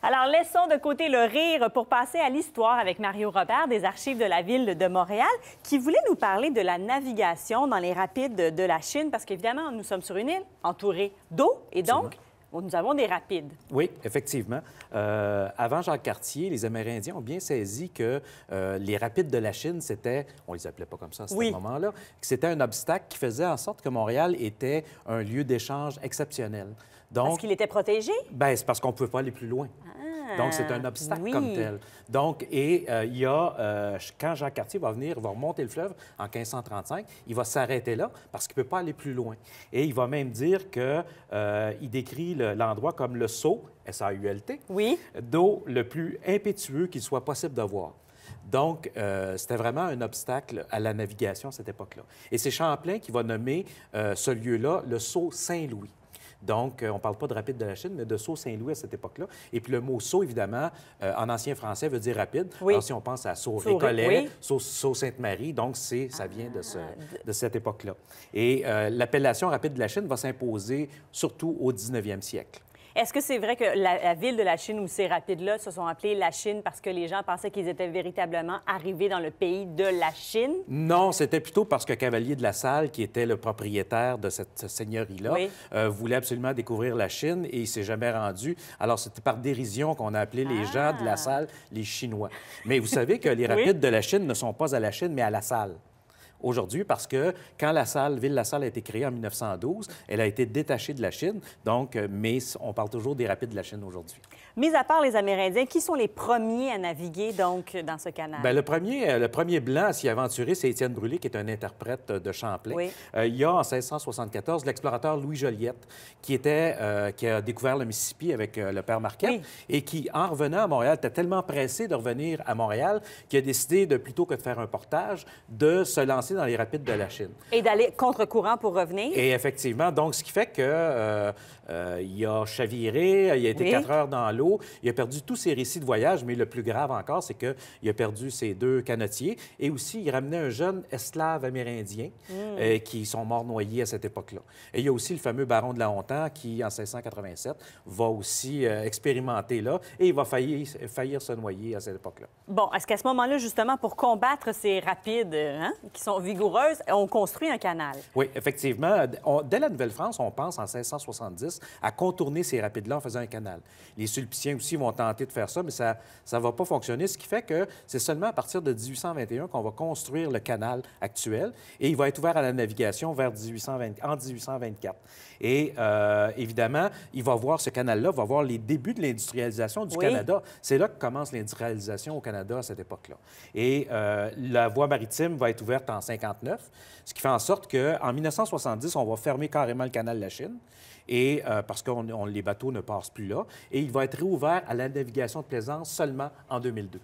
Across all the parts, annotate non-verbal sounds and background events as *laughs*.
Alors, laissons de côté le rire pour passer à l'histoire avec Mario Robert des archives de la ville de Montréal, qui voulait nous parler de la navigation dans les rapides de la Chine, parce qu'évidemment, nous sommes sur une île entourée d'eau, et donc, nous avons des rapides. Oui, effectivement. Euh, avant Jacques Cartier, les Amérindiens ont bien saisi que euh, les rapides de la Chine, c'était, on les appelait pas comme ça à ce moment-là, que c'était un obstacle qui faisait en sorte que Montréal était un lieu d'échange exceptionnel. Donc, parce qu'il était protégé? Bien, c'est parce qu'on ne pouvait pas aller plus loin. Ah. Donc, c'est un obstacle comme tel. Donc, et euh, il y a, euh, quand Jacques Cartier va venir, va remonter le fleuve en 1535, il va s'arrêter là parce qu'il ne peut pas aller plus loin. Et il va même dire qu'il euh, décrit l'endroit comme le saut S-A-U-L-T, d'eau le plus impétueux qu'il soit possible d'avoir. Donc, c'était vraiment un obstacle à la navigation à cette époque-là. Et c'est Champlain qui va nommer ce lieu-là le Saut Saint-Louis. Donc, euh, on ne parle pas de rapide de la Chine, mais de saut Saint-Louis à cette époque-là. Et puis le mot saut évidemment, euh, en ancien français, veut dire rapide. si on pense à saut Récollet, saut, Sainte-Marie, donc ça ah, vient de, cette époque-là. Et euh, l'appellation rapide de la Chine va s'imposer surtout au 19e siècle. Est-ce que c'est vrai que la, ville de la Chine où ces rapides-là se sont appelés la Chine parce que les gens pensaient qu'ils étaient véritablement arrivés dans le pays de la Chine? Non, c'était plutôt parce que Cavalier de la Salle, qui était le propriétaire de cette seigneurie-là, euh, voulait absolument découvrir la Chine et il s'est jamais rendu. Alors, c'était par dérision qu'on a appelé les gens de la ah. Salle les Chinois. Mais vous savez que les *laughs* rapides de la Chine ne sont pas à la Chine, mais à la Salle aujourd'hui parce que quand la salle, Ville La Salle a été créée en 1912, elle a été détachée de la Chine. Donc, euh, mais on parle toujours des rapides de la Chine aujourd'hui. Mis à part les Amérindiens, qui sont les premiers à naviguer donc dans ce canal? Bien, le premier, euh, le premier blanc à s'y aventurer, c'est Étienne Brûlé, qui est un interprète euh, de Champlain. il y a en 1674 l'explorateur Louis Joliette, qui était, qui a découvert le Mississippi avec le père Marquette, et qui, en revenant à Montréal, était tellement pressé de revenir à Montréal qu'il a décidé de plutôt que de faire un portage, de se lancer dans les rapides de la Chine. Et d'aller contre-courant pour revenir. Et effectivement, donc ce qui fait que euh, euh, il a chaviré, il a été quatre heures dans l'eau, il a perdu tous ses récits de voyage, mais le plus grave encore, c'est qu'il a perdu ses deux canotiers et aussi il ramenait un jeune esclave amérindien hmm. euh, qui sont morts noyés à cette époque-là. Et il y a aussi le fameux baron de la Hontan qui, en 1687, va aussi expérimenter là et il va faillir, se noyer à cette époque-là. Bon, est-ce qu'à ce, moment-là, justement, pour combattre ces rapides hein, qui sont vigoureuse, et on construit un canal. Oui, effectivement. dès la Nouvelle-France, on pense en 1670 à contourner ces rapides-là en faisant un canal. Les Sulpiciens aussi vont tenter de faire ça, mais ça ne va pas fonctionner, ce qui fait que c'est seulement à partir de 1821 qu'on va construire le canal actuel et il va être ouvert à la navigation vers 1820, en 1824. Et euh, évidemment, il va voir ce canal-là, va voir les débuts de l'industrialisation du Canada. C'est là que commence l'industrialisation au Canada à cette époque-là. Et euh, la voie maritime va être ouverte en ce qui fait en sorte qu'en 1970, on va fermer carrément le canal de la Chine et, euh, parce que les bateaux ne passent plus là, et il va être réouvert à la navigation de plaisance seulement en 2002.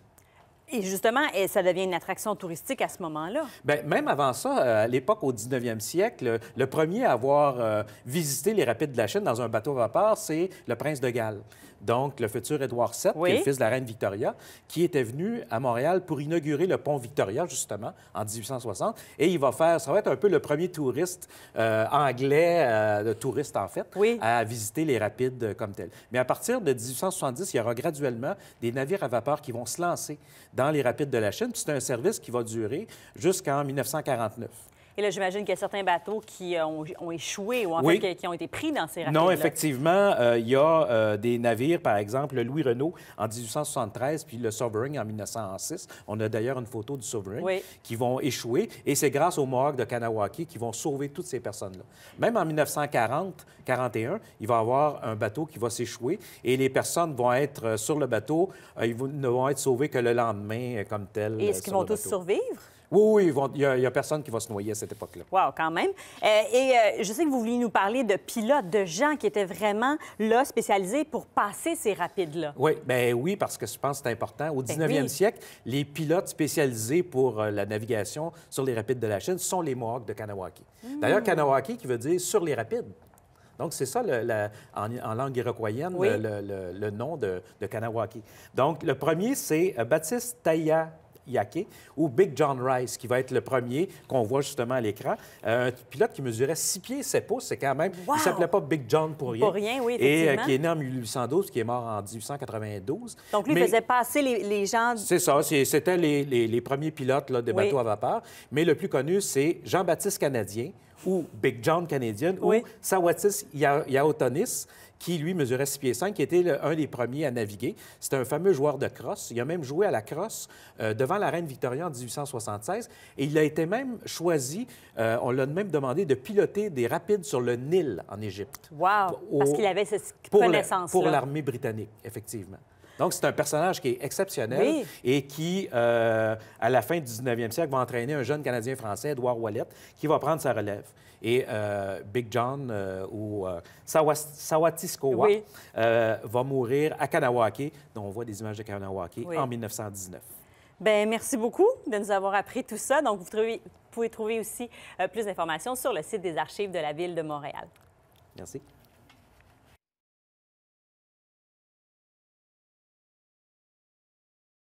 Et justement, eh, ça devient une attraction touristique à ce moment-là. Bien, même avant ça, euh, à l'époque, au 19e siècle, le premier à avoir euh, visité les rapides de la Chine dans un bateau à vapeur, c'est le prince de Galles. Donc, le futur Édouard VII, le fils de la reine Victoria, qui était venu à Montréal pour inaugurer le pont Victoria, justement, en 1860. Et il va faire, ça va être un peu le premier touriste euh, anglais, euh, touriste en fait, à visiter les rapides comme tel. Mais à partir de 1870, il y aura graduellement des navires à vapeur qui vont se lancer dans les rapides de la chaîne, C'est un service qui va durer jusqu'en 1949. Et là, j'imagine qu'il y a certains bateaux qui euh, ont, échoué ou en fait qui ont été pris dans ces rapides. Non, effectivement, euh, il y a euh, des navires, par exemple, le Louis Renault en 1873 puis le Sovereign en 1906. On a d'ailleurs une photo du Sovereign qui vont échouer. Et c'est grâce au Mohawk de Kanawaki qui vont sauver toutes ces personnes-là. Même en 1940, 41, il va y avoir un bateau qui va s'échouer et les personnes vont être sur le bateau. Ils ne vont être sauvés que le lendemain comme tel. Et est-ce qu'ils vont tous survivre? Oui, oui, il n'y a, personne qui va se noyer à cette époque-là. Wow, quand même. Euh, et euh, je sais que vous vouliez nous parler de pilotes, de gens qui étaient vraiment là, spécialisés pour passer ces rapides-là. Oui, ben oui, parce que je pense que c'est important. Au 19e ben siècle, les pilotes spécialisés pour euh, la navigation sur les rapides de la Chine sont les Mohawks de Kanawaki. Mmh. D'ailleurs, Kanawaki qui veut dire sur les rapides. Donc, c'est ça, en, langue iroquoienne, le, nom de, de, Kanawaki. Donc, le premier, c'est Baptiste Taïa Yake, ou Big John Rice, qui va être le premier qu'on voit justement à l'écran. Euh, un pilote qui mesurait 6 pieds, 7 pouces, c'est quand même... Wow! Il s'appelait pas Big John pour rien. Pour rien, oui, Et euh, qui est né en 1812, qui est mort en 1892. Donc lui, faisait passer les, les gens... C'est ça, c'était les, les, premiers pilotes là, des bateaux à vapeur. Mais le plus connu, c'est Jean-Baptiste Canadien, ou Big John Canadien, ou Sawatis Yaotonis qui, lui, mesurait 6 pieds 5, qui était un des premiers à naviguer. C'était un fameux joueur de crosse. Il a même joué à la crosse euh, devant la reine Victoria en 1876. Et il a été même choisi, euh, on l'a même demandé, de piloter des rapides sur le Nil en Égypte. Wow! parce qu'il avait cette connaissance -là. Pour l'armée britannique, effectivement. Donc, c'est un personnage qui est exceptionnel et qui, euh, à la fin du 19e siècle, va entraîner un jeune Canadien-Français, Edouard Wallet, qui va prendre sa relève. Et euh, Big John euh, ou Sawatiskowa va mourir à Kanawake, dont on voit des images de Kanawake, en 1919. Bien, merci beaucoup de nous avoir appris tout ça. Donc, vous pouvez trouver aussi plus d'informations sur le site des archives de la Ville de Montréal. Merci.